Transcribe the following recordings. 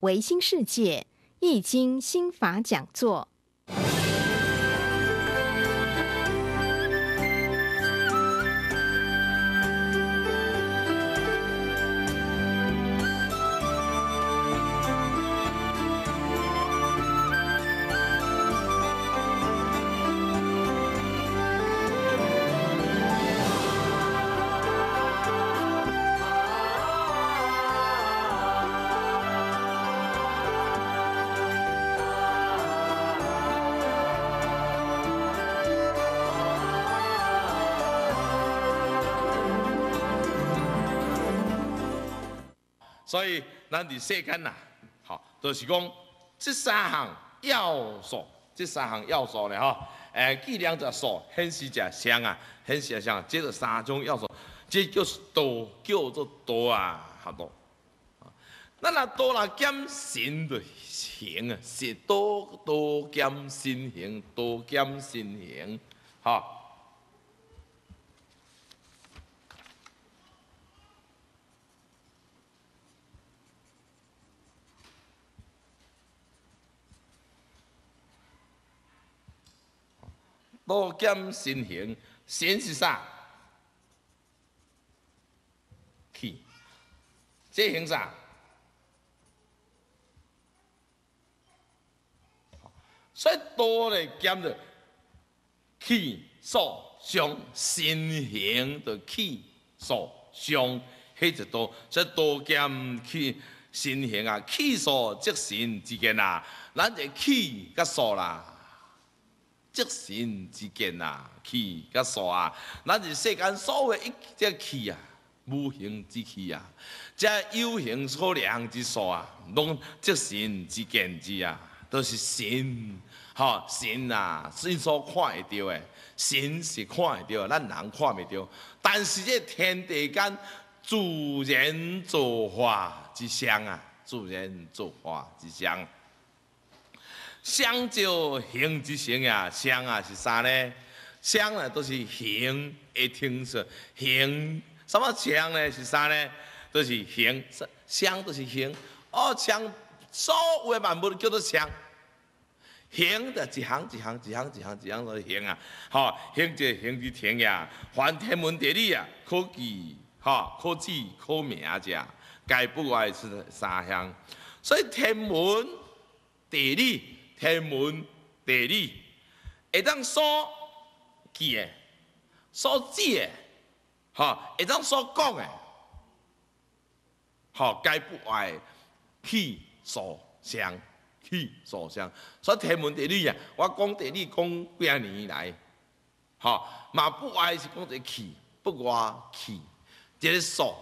维新世界《易经心法》讲座。所以咱伫世间呐，吼，就是讲这三项要素，这三项要素咧，吼，诶，计量就少，很细只相啊，很细只相，这三种要素，这就是多，叫做多啊，好多。那那多若减身就行啊，是多多减身形，多减身形，哈。多兼身形，身是啥？气，即型啥？所以多咧兼着气、数、相、身形的气、数、相，迄只多，所以多兼气身形啊，气数即身之间啊，咱就气个数啦。即神之见啊，气甲煞啊，咱是世间所谓一切气啊，无形之气啊，即有形所量之数啊，拢即神之见之啊，都是神，吼，神啊，伸手看会到诶，神是看会到，咱人看袂到，但是这天地间自然造化之象啊，自然造化之象。相就形之形呀，相啊是啥呢？相呢都是形的听说，形什么相呢？是啥呢？都是形，相都是形。哦，相，所有的万物叫做相。形的一行一行一行一行一行都是形啊！哈，形者形之天呀，还天文地理呀，科技哈，科技科名者，该不外是三相。所以天文地理。天文地理，会当所记诶，所记诶，吼，会当所讲诶，吼，该不爱气所想，气所想。所以天文地理啊，我讲地理讲几啊年来，吼，嘛不爱是讲一个气，不外气，一个数，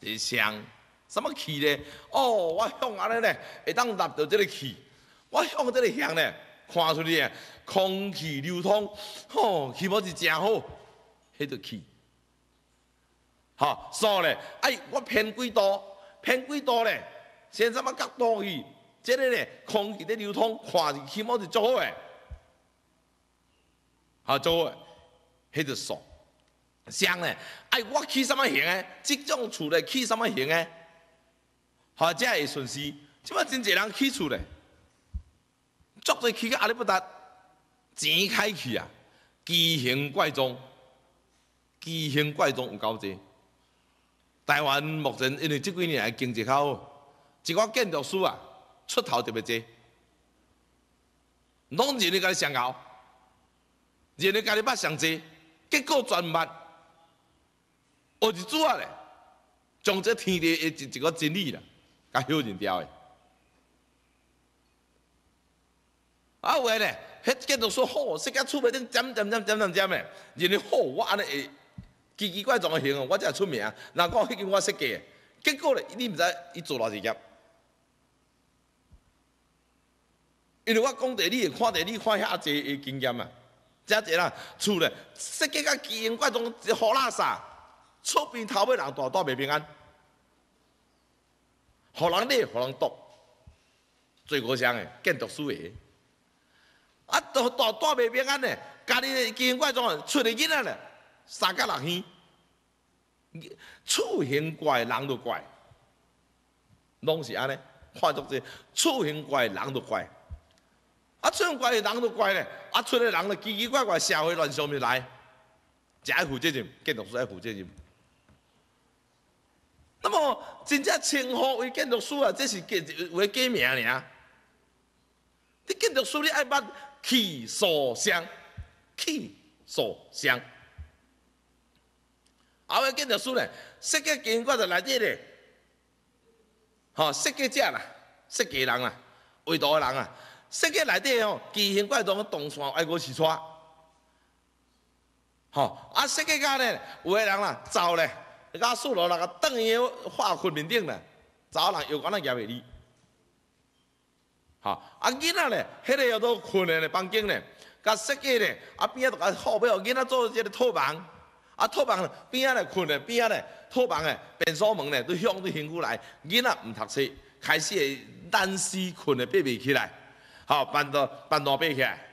一个相。什么气咧？哦，我向安尼咧，会当达到这个气。我向这里向咧，看出去咧，空气流通，吼，起码是真好，迄条气，所爽咧，哎，我偏几度，偏几度咧，先什么角度去？这个咧，空气咧流通，看起码是足好咧，好做迄条爽，像咧，哎，我起什么型咧？即种厝咧起什么型咧？好，这会顺失，即麦真侪人起厝咧。足在去个阿里巴巴，钱开去啊，奇形怪状，奇形怪状有够济。台湾目前因为即几年来经济较好，一个建筑师啊出头特别多，拢认为家己上好，认为家己捌上济，结果全毋捌，学一主阿咧，将这天地一一个真理啦，甲好人掉的。啊，有咧，迄建筑师好，设计厝出顶点点点点点点诶，认为好，我安尼会奇奇怪状个型，我才会出名。难讲迄间我设计，结果咧，你毋知伊做偌济业。因为我讲得你，看地理，看遐济诶经验啊，遮济啦，厝咧设计甲奇形怪状，好垃圾，厝边头尾人住住袂平安，互人跌，互人毒，最高尚诶建筑师诶。啊，都都带袂平安嘞！家己奇形怪状，出个囡仔嘞，三加六耳，出形怪人都怪，拢是安尼，看作是出形怪人都怪。啊，出形怪人都怪嘞，啊，出个人都奇奇怪怪，社会乱想不来。政负责任，建筑师要负责任。那么，真正称呼为建筑师啊，这是建为记名尔。你建筑师，你爱捌？气所伤，气所伤。后尾见着书咧，设计经过在内底咧，吼，设计者啦，设计人啦，绘图的人啊，设计内底吼奇形怪状的动线爱国是啥？吼，啊设计家呢，有个人啦，走咧，把树落来个倒喺化粪面顶咧，走人又可能认袂离。啊！啊，囡仔咧，迄个要到困咧，房间咧，甲设计咧，啊边仔都给后辈囡仔做一个套房，啊套房边仔咧困咧，边仔咧套房诶，便锁门咧都向对邻居来，囡仔毋读书，开始会单死困咧，爬未起来，吼，搬到搬到起来，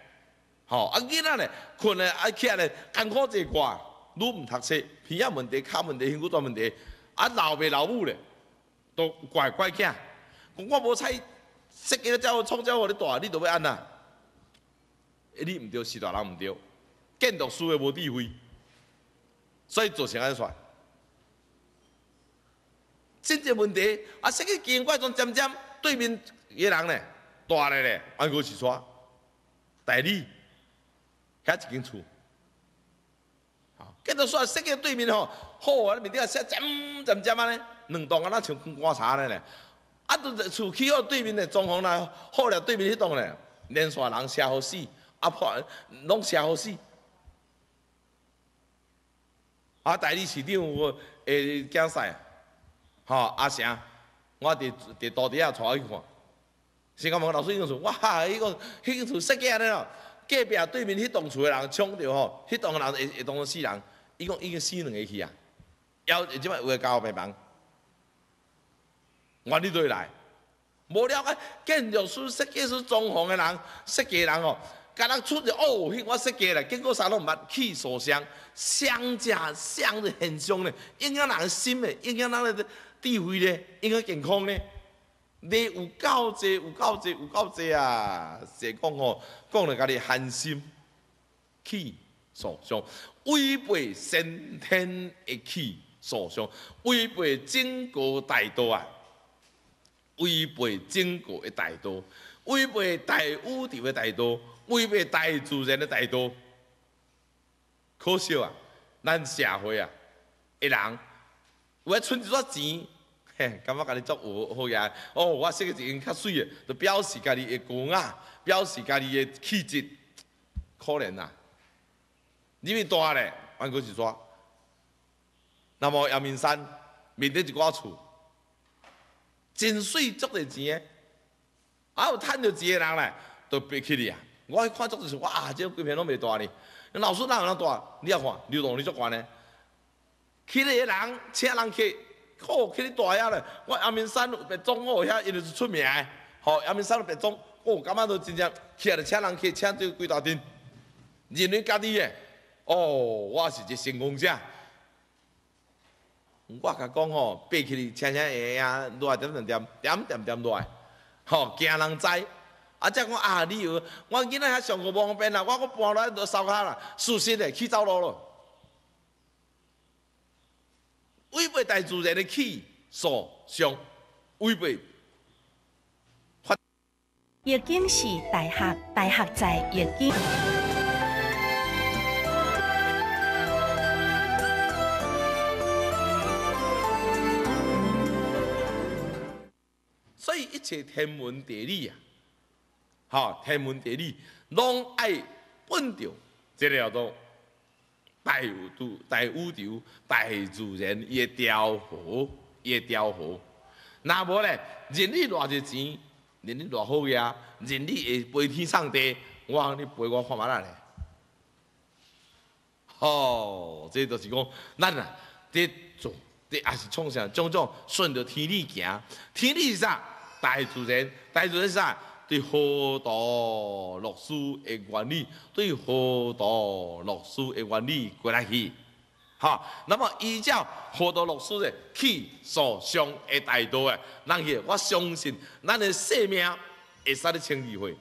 吼，啊囡仔咧困咧，啊起来咧艰苦在挂，愈毋读书，鼻仔问题，靠问题，邻居大问题，啊老爸老母咧都怪怪惊，我无采。设计了才有创造互你大，你就要安哪？你毋对，是大人毋对，建筑师的无智慧，所以造成安说。真正问题啊，设计奇怪阵渐渐对面一个人呢，大咧咧，安个是煞代理，遐一间厝。建筑师设计对面吼，好啊，面顶啊设计尖尖尖安尼，两栋啊那像棺材尼咧。啊！都厝起好对面的装房来，好了对面迄栋嘞，连山人写好死，啊破，拢写好死。啊！代理市长会诶，蒋赛，吼阿翔，我伫伫大底下查去看，新加坡老师迄栋厝，哇！伊讲迄间厝设计安尼咯，隔壁对面迄栋厝的人冲着吼，迄栋人会会当做死人，伊讲已经死两个去啊，犹即摆有诶交买房。我你都会来，无了啊！建筑师、设计师、装潢的人、设计人哦，甲人出着哦，迄我设计来，结果啥拢毋捌，气受伤，伤者伤着很凶呢，影响人心的，影响咱的智慧呢，影响健康呢。你有够济，有够济，有够济啊！是讲哦？讲了家己寒心，气受伤，违背先天的气受伤，违背整个大道啊！违背正国的大道，违背大禹的大道，违背大自然的大道，可惜啊！咱社会啊，的人有了存一撮钱，嘿，感觉家己作恶好呀！哦，我说计一件较水的，就表示家己的骨啊，表示家己的气质，可怜啊。你们大咧，顽佫是说，那么阳明山面顶一挂厝。真水足侪钱诶，啊有趁着钱诶人咧，都别去你啊！我迄看足就是即个规片拢袂大呢。老师哪有那大？你啊看流动率足悬呢。去你诶人请人去，好去你大遐咧。我阳明山白中哦遐，因为是出名诶，吼、哦、阳明山白中哦，感觉都真正去啊。来请人去，请这几大阵认为家己诶，哦，我是一成功者。我甲讲吼，爬起嚐尝下下，来点点点点点点来，吼惊人知。啊，再讲啊，你又我囡仔遐上课方便啦，我阁搬来落烧烤啦，舒适嘞，去走路咯。违背大自然的气所上，违背。月经是大学，大学在月经。切天文地理啊，吼，天文地理，拢爱本着个条道，大污都大污流，大自然也调和，也调和。若无咧，人你偌侪钱，人你偌好个任人会飞天上地，我通你陪我看嘛啦咧？吼，这就是讲，咱啊得做，得也是创啥种种，顺着天理行，天理啥？大自然，大主人啥？对河道落水的原理，对河道落水的原理过来去，哈。那么依照河道落水的气所向的大道啊，咱个我相信，咱的生命会使你清理会，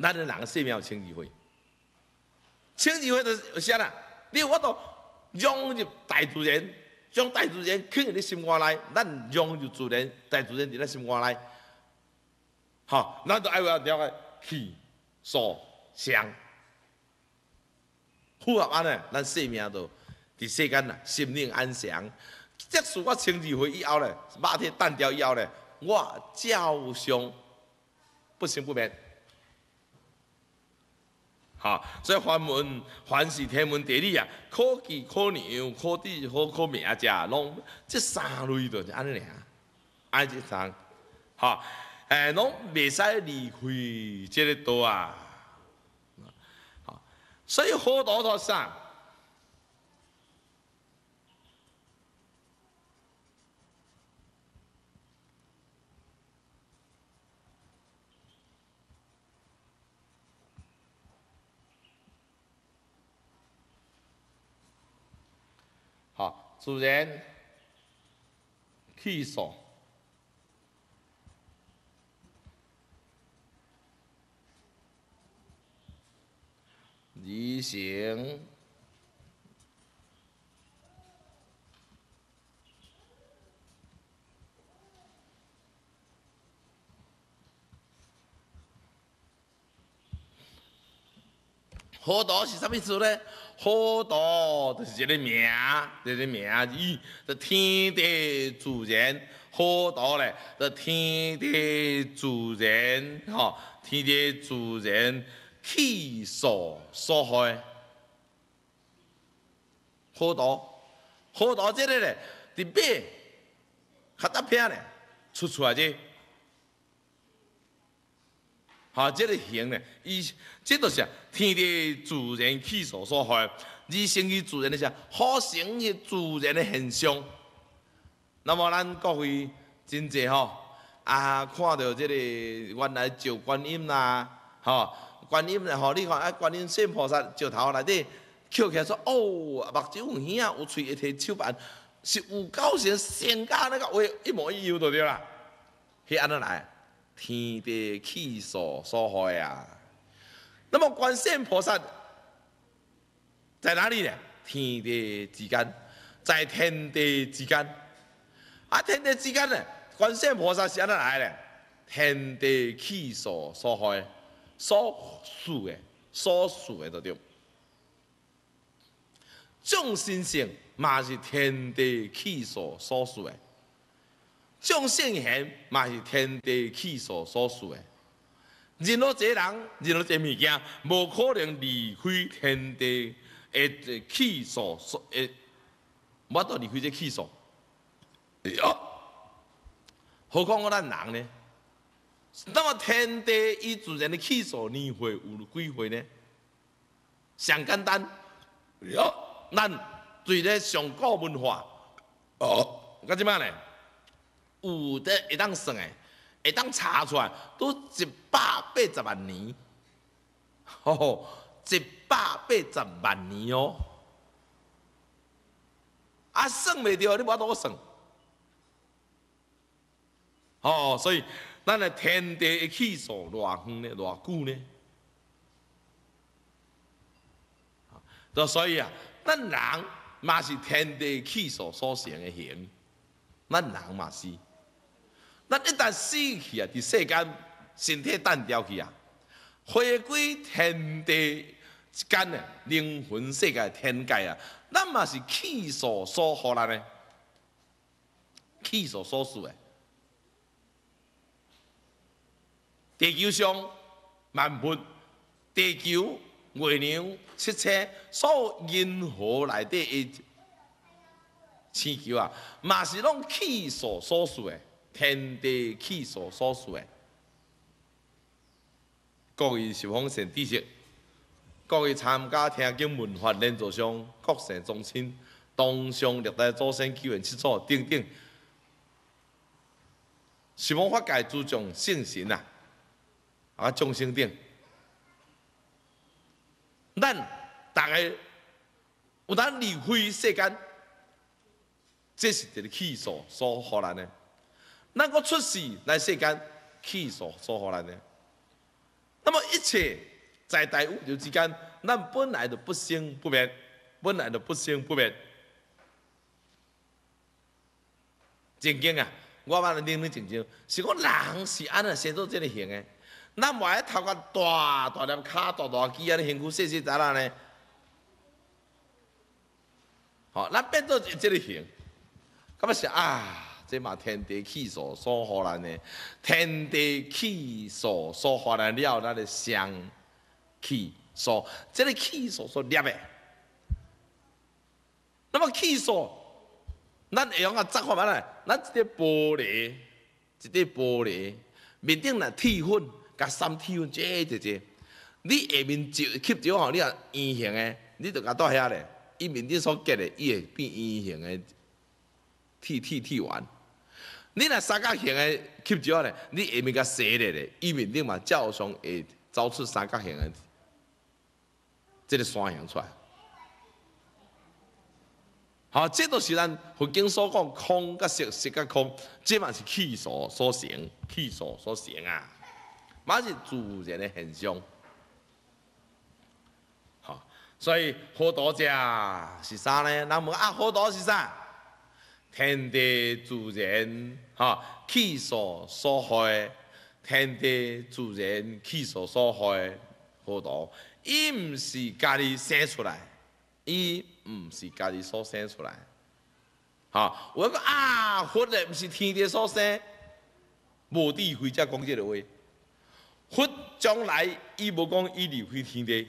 咱的人生命清理会，清几回就啥啦？你我都融入大自然。将大主任放伫你心肝内，咱用就自然，大主任伫咱心肝内。哈，咱就爱话了解气、所、祥，符合安尼，咱生命都伫世间啦，心灵安详。即使我清理回以后咧，肉体淡掉以后咧，我照常不生不眠。好，所以凡门凡是天文地理啊，科技、科牛、科技科科名一家，拢即三类的是安尼啊，安即三，好，哎，拢袂使离开这得多啊，好，所以好多套三。啊，主人，去上旅行。何多是啥物事呢？何多就是这个命，这个命，咦，就天地主人何多呢，就天地主人哈，天地主人气所所害。何多，何多这里呢，伫笔，较搭偏呢，出错啊这。哈，这个形呢，伊这都是天地自然气所所化，二生于自然的是，好生于自然的现象。那么咱各位真济吼，啊，看到这个原来石观音啦，吼观音咧，吼，你看啊，观音圣菩萨石头内底，翘起来说，哦，目睭有耳，有嘴会提，手板，是有够像仙家那个，位一模一样都对啦，安怎来。天地气所所害啊！那么观世音菩萨在哪里呢？天地之间，在天地之间啊！天地之间呢，观世音菩萨是安怎来呢？天地气所所害、所属的、所属的，就对。众生性嘛是天地气所所属的。种圣贤嘛是天地气所所属诶，任何一个人，任何一个物件，无可能离开天地诶气数所诶，无可离开这气数。何况我咱人呢？那么天地以自然的气数，年会有几回呢？上简单。哦，咱对这上古文化。哦。干怎办呢？有的会当算诶，会当查出来都一百八十万年，吼，一百八十万年哦。啊，算袂着，你无当算。哦，所以咱的天地的气数偌远呢，偌久呢？就所以啊，咱人嘛是天地气数所成的形，咱人嘛是。咱一旦死去啊，伫世间身体淡掉去啊，回归天地之间啊，灵魂世界天界啊，咱嘛是气所所呼啦咧，气所所属诶。地球上万物、地球、月亮、七星，所有银河内底的星球啊，嘛是拢气所所属诶。天地气所所属诶，各位十方善知识，各位参加天经文化连座上各圣中心、东乡历代祖先祈愿七祖顶顶，希望化界注重圣神啊啊众生顶。咱大家有咱离开世间，这是一个气数所合兰呢。那个出世，来世间起所所何来的？那么一切在大宇宙之间，咱本来就不生不灭，本来就不生不灭。静经啊，我嘛它拎拎静境，是讲人是安那生做这个行的。咱万一头个大大粒卡、大大机啊，辛苦细细在那呢？好，咱变做就这个行，咁么是啊？这嘛天地气所所发来的，天地气所所发来了，咱的香气所，这个气所所裂呗。那么气所，咱用啊怎话办呢？咱只块玻璃，只块玻璃面顶那铁粉，加三铁粉这一这，你下面就吸着吼，你啊圆形的，你就搞倒遐咧。伊面顶所结的伊会变圆形的剃剃剃完，你若三角形的吸角咧，你下面甲斜咧咧，伊面你嘛照常会走出三角形的，即个山形出来。好，这都是咱佛经所讲空甲色，色甲空，这嘛是气所所成，气所所成啊，嘛是自然的现象。好，所以好多者是啥呢？那问啊，好多是啥？天地自然，哈，气所所害；天地自然，气所所害，好多。伊毋是家己生出来，伊毋是家己所生出来，哈。我讲啊，佛的毋是天地所生，无地慧只讲这个话。佛将来，伊无讲伊离开天地。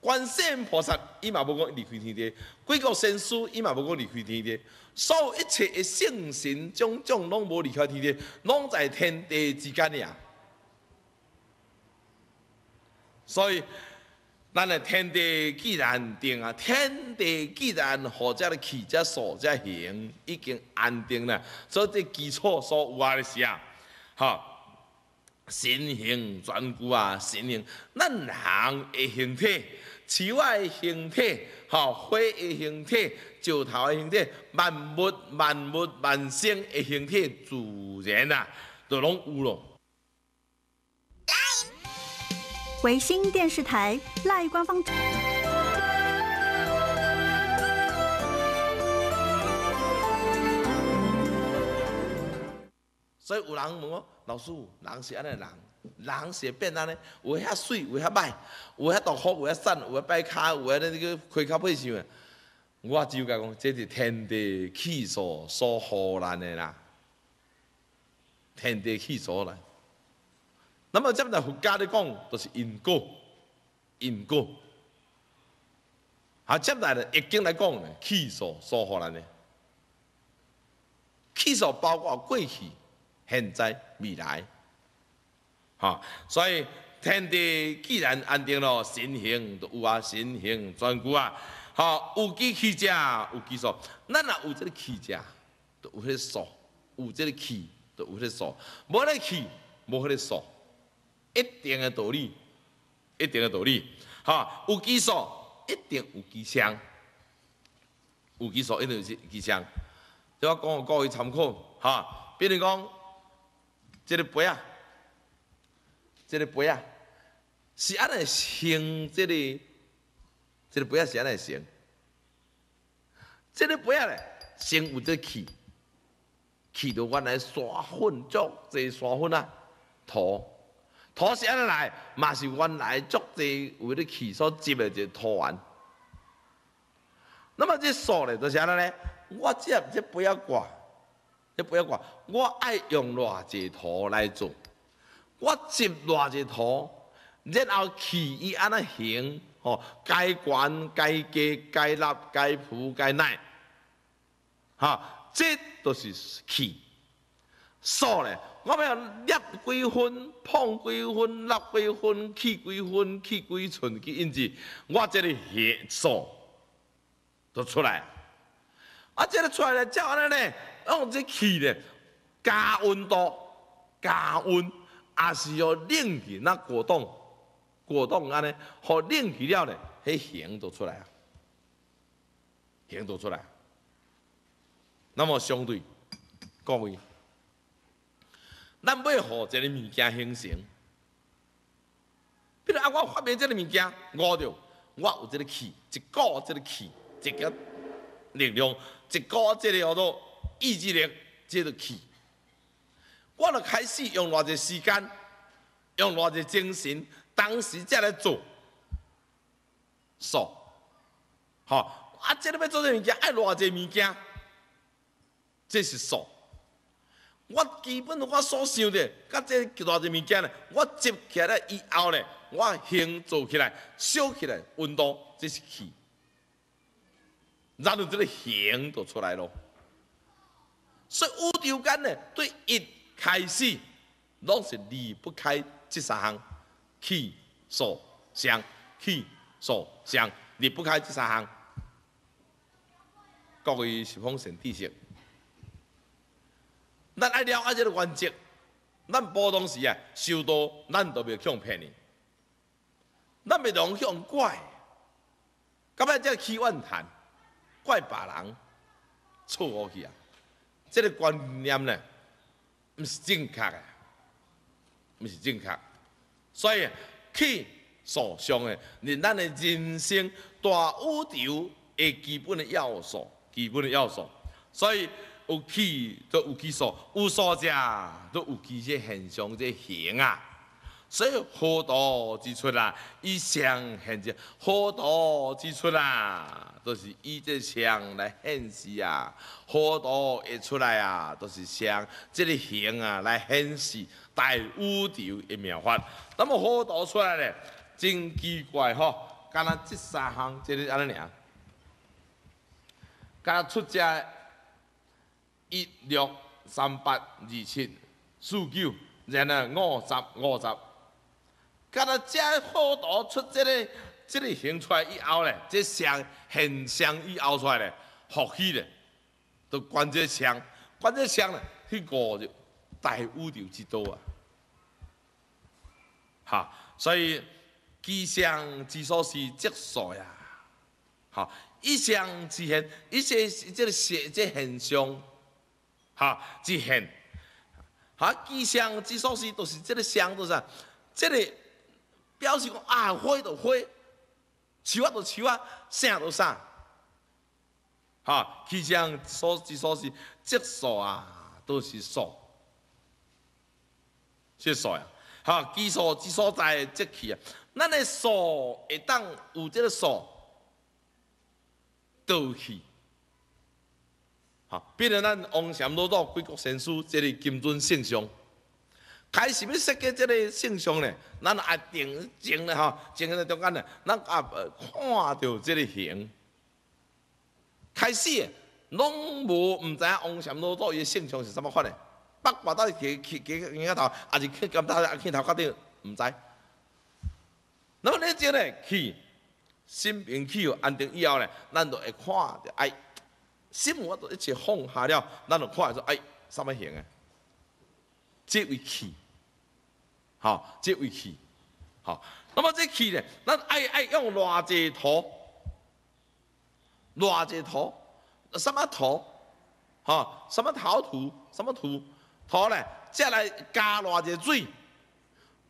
观世音菩萨，伊嘛无讲离开天地；鬼个仙师伊嘛无讲离开天地。所有一切的圣神种种拢无离开天地，拢在天地之间呀。所以，咱的天地既然定啊，天地既然或者的气则所则行已经安定了，所以这基础所有啊的是啊，好。身形转固啊，身形，咱人的形体，树仔的形体，吼花的形体，石头的形体，万物万物万生的形体，自然啊，都拢有咯。维新电视台赖官方。所以有人问我。老师，人是安尼人，人是变安尼，有遐水，有遐歹，有遐大福，有遐善，有遐跛脚，有遐那个开脚配相。我只有甲讲，这是天地气所所呼难的啦，天地气所啦。那么接在佛家里讲，就是因果，因果。啊，接来的易经来讲呢，气数所何难呢？气数包括过去。现在、未来，哈，所以天地既然安定了，神行都有啊，神行坚固啊，哈，有机器者有技术，咱若有即个气者，都有迄个数，有即个气都有迄个数，无迄个气无迄个数，一定的道理，一定的道理，哈，有技术一定有吉祥，有技术一定有吉祥，只讲，供各位参考，哈，比如讲。这个杯啊，这个杯啊，是安尼行，这个，这个杯啊是安尼生，这个这个杯啊是安尼生，这个杯啊嘞，生有这气，气就原来沙粉足济沙粉啊，土，土是安尼来嘛是原来足济为了气所积的这土壤，那么这树嘞，就是安尼嘞，我接这杯啊挂。不要管，我爱用偌济土来做，我接偌济土，然后砌伊安尼。型，哦，该管该加该立该铺该耐，哈，这都是砌。数咧，我要捏几分，碰几分，立几分，去几分，去几寸去印字，我这里写数都出来，啊，这里出来了，叫安尼咧？哦，这气呢，加温度，加温，也是要冷气那果冻，果冻安尼，好冷气了呢，迄形就出来啊，形就出来。那么相对各位，咱要何一个物件形成？比如啊，我发明这个物件，我着，我有这个气，一个这个气，一个力量，一个这个叫做。意志力，即个气，我著开始用偌济时间，用偌济精神，当时再来做，数，吼，啊，即个要做这物件，爱偌济物件，这是数。我基本我所想的，甲这偌济物件我接起来以后呢，我行做起来，烧起来，温度这是气，然后这个形就出来咯。所以有条根呢，对一开始拢是离不开这三项：气、所、相、气、所、相，离不开这三项。各位是奉神知识，咱爱了阿这原则，咱不懂时啊，受到咱都袂向骗你，咱袂容易向怪，咁啊，即气怨叹，怪别人错误去啊。这个观念呢，不是正确的，不是正确。所以气所象的，是咱的人生大宇宙的基本的要素，基本的要素。所以有气就有气数，有数者则有气之现象之形啊。所以河道之出啊，以象现之；河道之出啊，都是以这相来显示啊。河道一出来啊，都是象这个形啊来显示大宇宙一妙法。那么河道出来咧，真奇怪吼！干那这三项这里安尼样？干出家一六三八二七四九，然后五十五十。甲咱遮好多出这个、这个形出来以后咧，这相现象以后出来咧，呼吸咧，都关这相，关这相咧，伊个就大污流之多啊！哈，所以吉祥之所是之所以啊，哈，一相之现，一些这个相，这现象，哈，之现，哈，吉祥之所是都是这个相，都是，这个。表示讲啊，火就火，树啊就树啊，啥就啥。哈，其中所字所字，积数啊都是数，积数啊。哈，积数之所在，积气啊。咱的数会当有即个数倒去。哈，比如咱王祥老祖《归国神师，即个精准现象。开始要设计这个圣像呢，咱啊定静了吼，静了中间呢，咱啊看到这个形。开始拢无唔知影，往什么路走，伊圣像是怎么款呢？北跑到去去几个头，啊是去金大啊去头壳顶，唔知。那么你真呢去，心平气和安定以后呢，咱就会看到哎，心我都一切放下了，咱就看说哎什么形啊，即位气。好，即位去好。那么这去咧，咱爱爱用偌济土，偌济土，什么土？哈，什么陶土？什么土？土咧，再来加偌济水，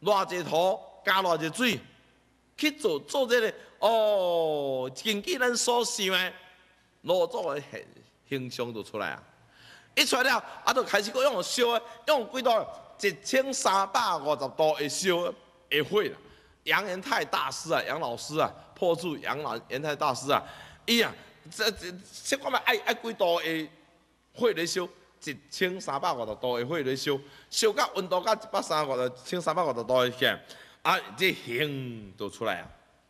偌济土加偌济水，去做做这个哦，根据咱所想的，老早的形形象都出来啊，一出来了，啊，就开始去用烧诶，用几多？一千三百五十度会烧会火啦，杨延泰大师啊，杨老师啊，破祝杨老延泰大师啊，伊啊，这这，你看嘛，爱爱几度会火在烧，一千三百五十度会火在烧，烧到温度到一百三、五度，一千三百五十度会现，啊，这形就出来啊，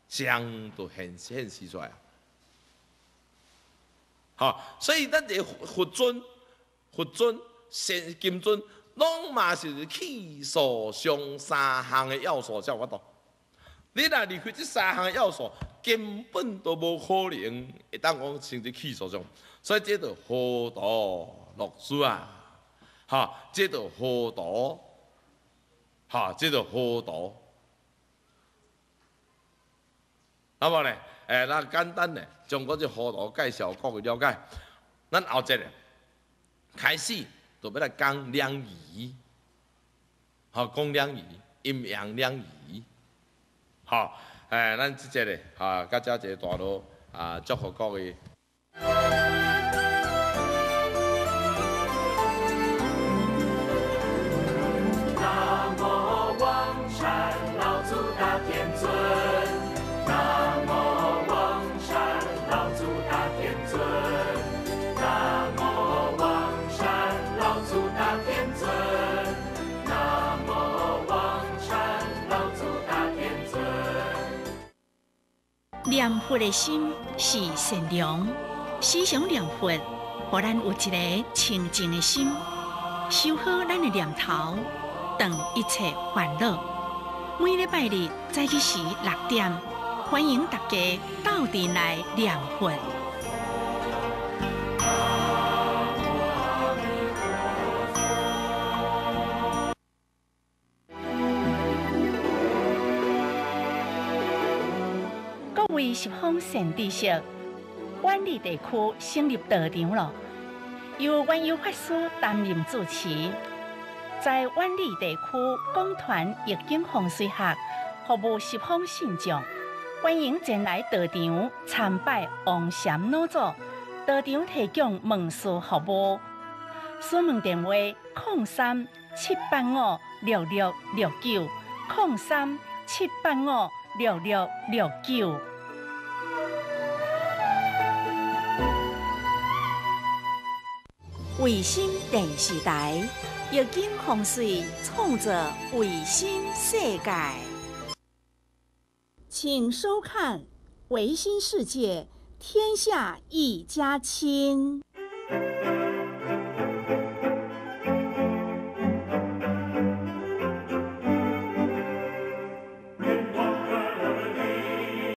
相就现示出来啊，好，所以咱这佛尊、佛尊、金金尊。拢嘛是气所生三行嘅要素，差不多。你若离开这三行要素，根本都无可能会当讲成就气所生，所以这叫河道落书啊！哈，这叫河道，哈，这叫河道。那么呢，诶，那简单咧，将嗰只河道介绍各位了解。咱后节呢开始。都要来讲两仪，好讲两仪，阴阳两仪，好，哎，咱这节咧，啊，加加这大佬啊，祝福各位。念佛的心是善良，思想念佛，互咱有一个清净的心，修好咱的念头，让一切烦恼。每礼拜日早起时六点，欢迎大家到店来念佛。十方善地，社湾里地区成立道场了，由湾音法师担任主持。在湾里地区共团热敬奉水客，服务十方信众，欢迎前来道场参拜、弘禅老祖，道场提供门市服务，询问电话：零三七八五六六六九，零三七八五六六六九。卫星电视台，浴金防水，创造卫星世界，请收看《卫星世界》，天下一家亲。